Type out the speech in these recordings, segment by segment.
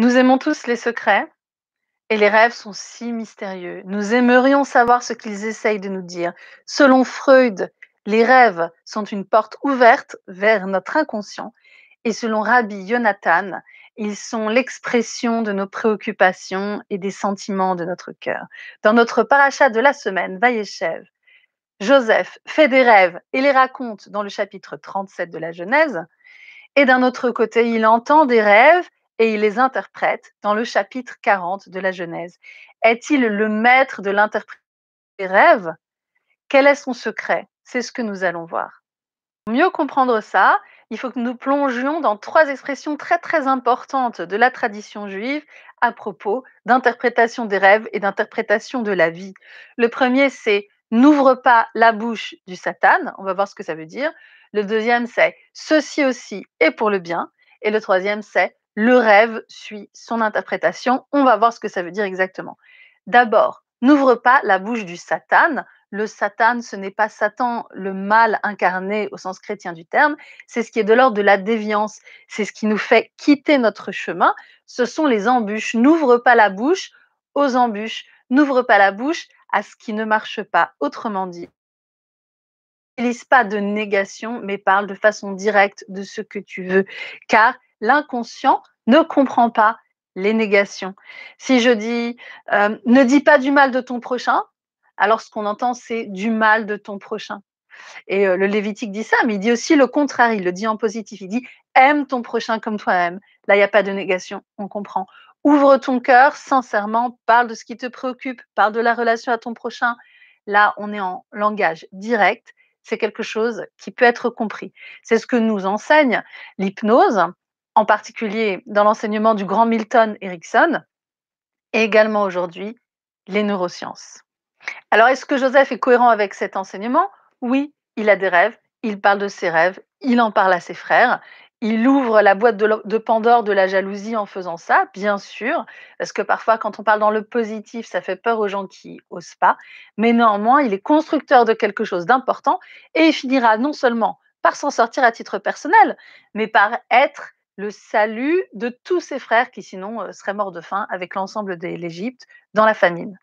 Nous aimons tous les secrets et les rêves sont si mystérieux. Nous aimerions savoir ce qu'ils essayent de nous dire. Selon Freud, les rêves sont une porte ouverte vers notre inconscient et selon Rabbi Jonathan, ils sont l'expression de nos préoccupations et des sentiments de notre cœur. Dans notre parachat de la semaine, Vaïechev, Joseph fait des rêves et les raconte dans le chapitre 37 de la Genèse. Et d'un autre côté, il entend des rêves et il les interprète dans le chapitre 40 de la Genèse. Est-il le maître de l'interprétation des rêves Quel est son secret C'est ce que nous allons voir. Pour mieux comprendre ça, il faut que nous plongions dans trois expressions très très importantes de la tradition juive à propos d'interprétation des rêves et d'interprétation de la vie. Le premier, c'est n'ouvre pas la bouche du Satan. On va voir ce que ça veut dire. Le deuxième, c'est ceci aussi est pour le bien. Et le troisième, c'est le rêve suit son interprétation. On va voir ce que ça veut dire exactement. D'abord, n'ouvre pas la bouche du Satan. Le Satan, ce n'est pas Satan, le mal incarné au sens chrétien du terme, c'est ce qui est de l'ordre de la déviance, c'est ce qui nous fait quitter notre chemin, ce sont les embûches. N'ouvre pas la bouche aux embûches, n'ouvre pas la bouche à ce qui ne marche pas. Autrement dit, n'utilise pas de négation, mais parle de façon directe de ce que tu veux, car l'inconscient ne comprend pas les négations. Si je dis euh, ne dis pas du mal de ton prochain, alors ce qu'on entend, c'est du mal de ton prochain. Et euh, le Lévitique dit ça, mais il dit aussi le contraire, il le dit en positif, il dit aime ton prochain comme toi-même. Là, il n'y a pas de négation, on comprend. Ouvre ton cœur sincèrement, parle de ce qui te préoccupe, parle de la relation à ton prochain. Là, on est en langage direct, c'est quelque chose qui peut être compris. C'est ce que nous enseigne l'hypnose, en particulier dans l'enseignement du grand Milton Erickson, et également aujourd'hui les neurosciences. Alors, est-ce que Joseph est cohérent avec cet enseignement Oui, il a des rêves, il parle de ses rêves, il en parle à ses frères, il ouvre la boîte de, Pandore de la jalousie en faisant ça, bien sûr, parce que parfois quand on parle dans le positif, ça fait peur aux gens qui osent pas, mais néanmoins, il est constructeur de quelque chose d'important et il finira non seulement par s'en sortir à titre personnel, mais par être le salut de tous ses frères qui sinon euh, seraient morts de faim avec l'ensemble de l'Égypte dans la famine.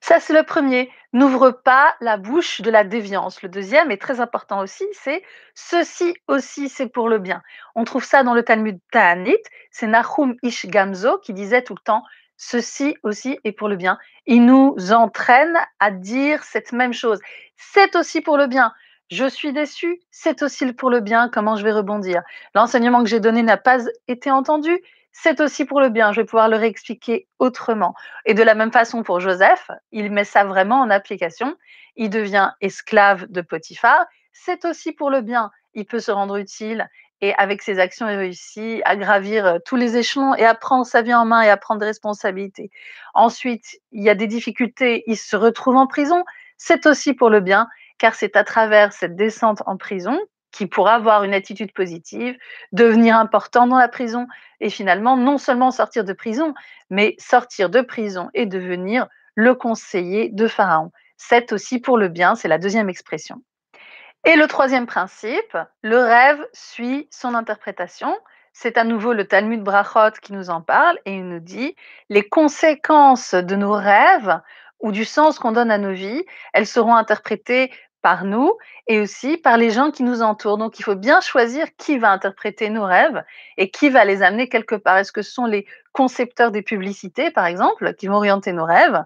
Ça, c'est le premier. N'ouvre pas la bouche de la déviance. Le deuxième est très important aussi, c'est ceci aussi, c'est pour le bien. On trouve ça dans le Talmud Ta'anit. C'est Nahum Ish Gamzo qui disait tout le temps ceci aussi est pour le bien. Il nous entraîne à dire cette même chose. C'est aussi pour le bien je suis déçu, c'est aussi pour le bien, comment je vais rebondir. L'enseignement que j'ai donné n'a pas été entendu, c'est aussi pour le bien, je vais pouvoir le réexpliquer autrement. Et de la même façon pour Joseph, il met ça vraiment en application, il devient esclave de Potiphar, c'est aussi pour le bien, il peut se rendre utile et avec ses actions, il réussit à gravir euh, tous les échelons et à prendre sa vie en main et à prendre des Ensuite, il y a des difficultés, il se retrouve en prison, c'est aussi pour le bien car c'est à travers cette descente en prison qu'il pourra avoir une attitude positive, devenir important dans la prison et finalement non seulement sortir de prison, mais sortir de prison et devenir le conseiller de Pharaon. C'est aussi pour le bien, c'est la deuxième expression. Et le troisième principe, le rêve suit son interprétation. C'est à nouveau le Talmud Brachot qui nous en parle et il nous dit les conséquences de nos rêves ou du sens qu'on donne à nos vies, elles seront interprétées par nous et aussi par les gens qui nous entourent. Donc il faut bien choisir qui va interpréter nos rêves et qui va les amener quelque part. Est-ce que ce sont les concepteurs des publicités, par exemple, qui vont orienter nos rêves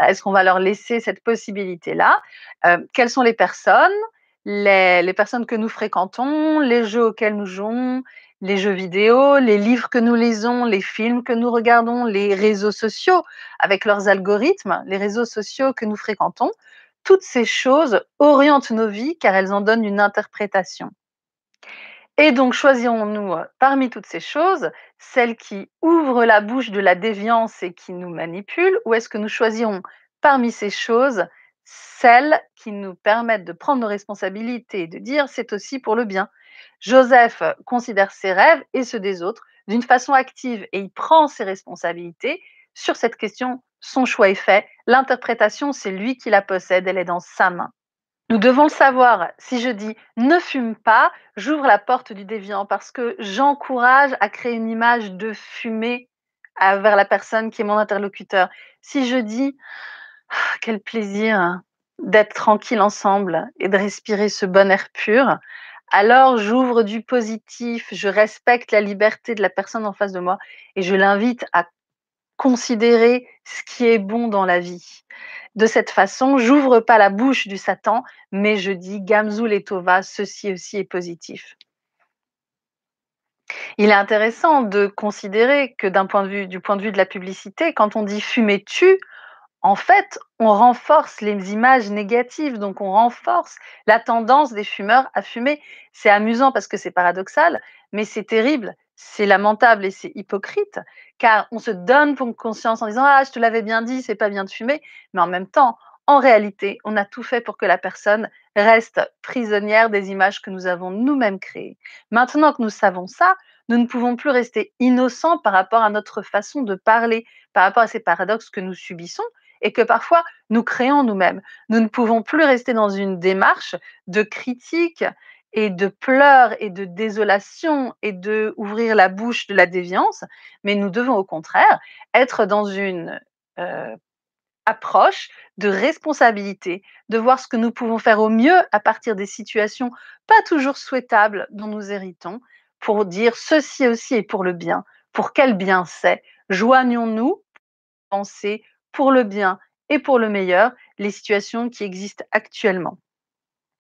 euh, Est-ce qu'on va leur laisser cette possibilité-là euh, Quelles sont les personnes les, personnes que nous fréquentons, les jeux auxquels nous jouons, les jeux vidéo, les livres que nous lisons, les films que nous regardons, les réseaux sociaux avec leurs algorithmes, les réseaux sociaux que nous fréquentons toutes ces choses orientent nos vies car elles en donnent une interprétation. Et donc choisirons-nous euh, parmi toutes ces choses celles qui ouvrent la bouche de la déviance et qui nous manipulent, ou est-ce que nous choisirons parmi ces choses celles qui nous permettent de prendre nos responsabilités et de dire c'est aussi pour le bien. Joseph euh, considère ses rêves et ceux des autres d'une façon active et il prend ses responsabilités sur cette question, son choix est fait. L'interprétation, c'est lui qui la possède, elle est dans sa main. Nous devons le savoir. Si je dis ne fume pas, j'ouvre la porte du déviant parce que j'encourage à créer une image de fumée vers la personne qui est mon interlocuteur. Si je dis ah, quel plaisir d'être tranquille ensemble et de respirer ce bon air pur, alors j'ouvre du positif, je respecte la liberté de la personne en face de moi et je l'invite à considérer ce qui est bon dans la vie. De cette façon, j'ouvre pas la bouche du Satan, mais je dis Gamzou et Tova, ceci aussi est positif. Il est intéressant de considérer que d'un point de vue, du point de vue de la publicité, quand on dit fumer tu, en fait, on renforce les images négatives, donc on renforce la tendance des fumeurs à fumer. C'est amusant parce que c'est paradoxal, mais c'est terrible c'est lamentable et c'est hypocrite, car on se donne pour conscience en disant Ah, je te l'avais bien dit, c'est pas bien de fumer, mais en même temps, en réalité, on a tout fait pour que la personne reste prisonnière des images que nous avons nous-mêmes créées. Maintenant que nous savons ça, nous ne pouvons plus rester innocents par rapport à notre façon de parler, par rapport à ces paradoxes que nous subissons et que parfois nous créons nous-mêmes. Nous ne pouvons plus rester dans une démarche de critique, et de pleurs et de désolation et de ouvrir la bouche de la déviance, mais nous devons au contraire être dans une euh, approche de responsabilité, de voir ce que nous pouvons faire au mieux à partir des situations pas toujours souhaitables dont nous héritons, pour dire ceci aussi est pour le bien, pour quel bien c'est. Joignons-nous, penser pour le bien et pour le meilleur les situations qui existent actuellement.